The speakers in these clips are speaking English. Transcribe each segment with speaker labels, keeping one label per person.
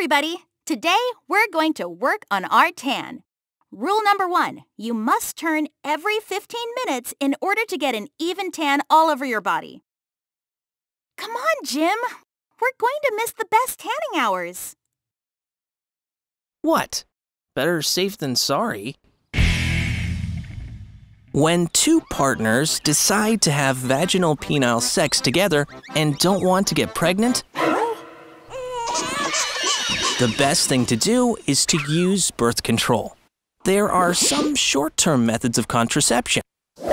Speaker 1: everybody! Today, we're going to work on our tan. Rule number one, you must turn every 15 minutes in order to get an even tan all over your body. Come on, Jim! We're going to miss the best tanning hours. What? Better safe than sorry. When two partners decide to have vaginal penile sex together and don't want to get pregnant, the best thing to do is to use birth control. There are some short term methods of contraception.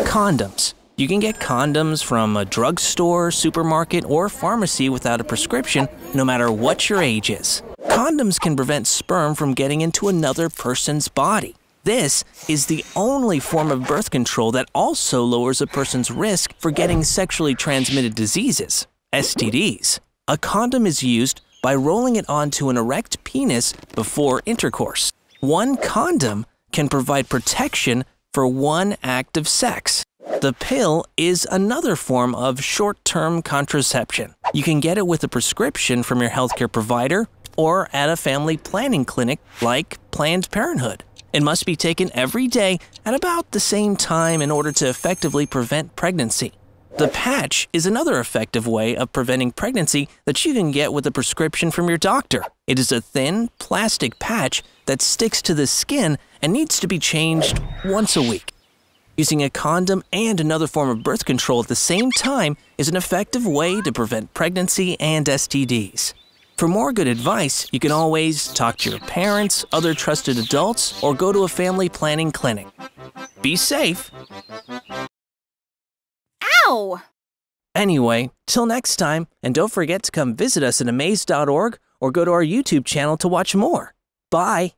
Speaker 1: Condoms. You can get condoms from a drugstore, supermarket, or pharmacy without a prescription, no matter what your age is. Condoms can prevent sperm from getting into another person's body. This is the only form of birth control that also lowers a person's risk for getting sexually transmitted diseases, STDs. A condom is used by rolling it onto an erect penis before intercourse. One condom can provide protection for one act of sex. The pill is another form of short term contraception. You can get it with a prescription from your healthcare provider or at a family planning clinic like Planned Parenthood. It must be taken every day at about the same time in order to effectively prevent pregnancy. The patch is another effective way of preventing pregnancy that you can get with a prescription from your doctor. It is a thin, plastic patch that sticks to the skin and needs to be changed once a week. Using a condom and another form of birth control at the same time is an effective way to prevent pregnancy and STDs. For more good advice, you can always talk to your parents, other trusted adults, or go to a family planning clinic. Be safe Anyway, till next time, and don't forget to come visit us at amaze.org or go to our YouTube channel to watch more. Bye!